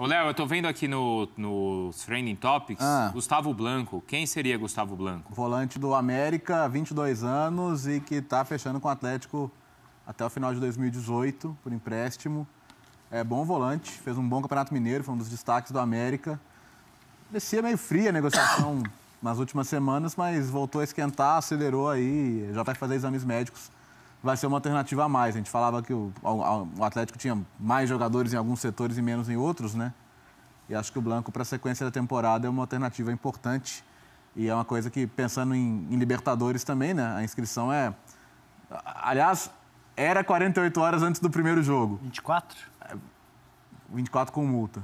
Ô, Léo, eu estou vendo aqui nos no Trending Topics, ah. Gustavo Blanco. Quem seria Gustavo Blanco? Volante do América, 22 anos e que está fechando com o Atlético até o final de 2018, por empréstimo. É bom volante, fez um bom Campeonato Mineiro, foi um dos destaques do América. Descia meio fria a negociação nas últimas semanas, mas voltou a esquentar, acelerou aí, já vai fazer exames médicos vai ser uma alternativa a mais. A gente falava que o, o Atlético tinha mais jogadores em alguns setores e menos em outros, né? E acho que o Blanco, para a sequência da temporada, é uma alternativa importante. E é uma coisa que, pensando em, em, Libertadores também, né? A inscrição é. Aliás, era 48 horas antes do primeiro jogo. 24? 24 é, com multa.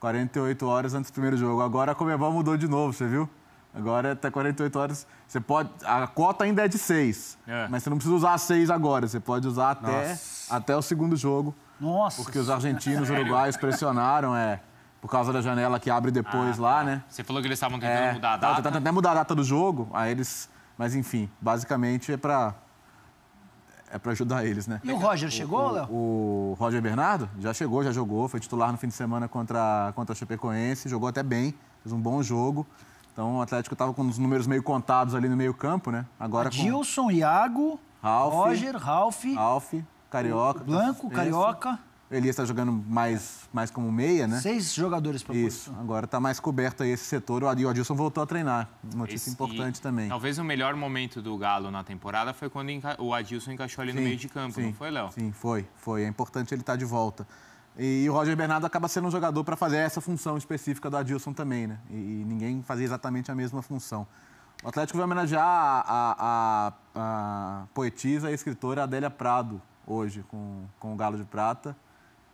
48 horas antes do primeiro jogo. Agora a Comebol mudou de novo, você viu? Agora tá até 48 horas. Você pode. A cota ainda é de 6. É. Mas você não precisa usar 6 agora. Você pode usar até, até o segundo jogo. Nossa! Porque os argentinos e uruguaios pressionaram, é. Por causa da janela que abre depois ah, lá, tá. né? Você falou que eles estavam é, tentando é, mudar a data. Tentando até mudar a data do jogo. Aí eles. Mas enfim, basicamente é pra. É pra ajudar eles, né? E o Roger o, chegou, Léo? O, o Roger Bernardo já chegou, já jogou, foi titular no fim de semana contra, contra a Chapecoense, jogou até bem, fez um bom jogo. Então o Atlético estava com os números meio contados ali no meio campo, né? Agora com com... Iago, Ralf, Roger, Ralf, Ralf, Carioca, Blanco, esse. Carioca. Elias está jogando mais, mais como meia, né? Seis jogadores para Isso. Posição. Agora está mais coberto aí esse setor. O Adilson voltou a treinar. Notícia esse, importante também. Talvez o melhor momento do Galo na temporada foi quando o Adilson encaixou ali sim, no meio de campo, sim, não foi, Léo? Sim, foi. Foi. É importante ele estar tá de volta. E o Roger Bernardo acaba sendo um jogador para fazer essa função específica do Adilson também, né? E, e, ninguém fazia exatamente a mesma função. O Atlético vai homenagear a, a, a, a poetisa e escritora Adélia Prado hoje com, com o Galo de Prata.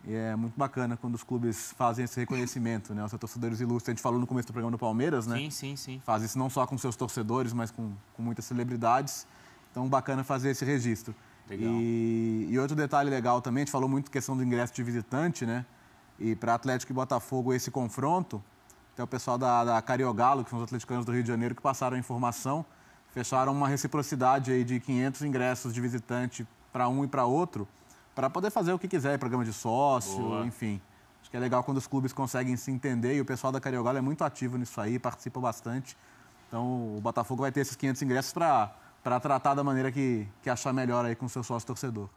E é muito bacana quando os clubes fazem esse reconhecimento, né? Os seus torcedores ilustres. A gente falou no começo do programa do Palmeiras, né? Sim, sim, sim. Faz isso não só com seus torcedores, mas com, com muitas celebridades. Então, bacana fazer esse registro. E, e outro detalhe legal também, a gente falou muito questão do ingresso de visitante, né? E para Atlético e Botafogo, esse confronto, tem o pessoal da, da Cariogalo, que são os atleticanos do Rio de Janeiro, que passaram a informação, fecharam uma reciprocidade aí de 500 ingressos de visitante para um e para outro, para poder fazer o que quiser, programa de sócio, Boa. enfim. Acho que é legal quando os clubes conseguem se entender e o pessoal da Cariogalo é muito ativo nisso aí, participa bastante. Então, o Botafogo vai ter esses 500 ingressos para para tratar da maneira que, que achar melhor aí com o seu sócio torcedor.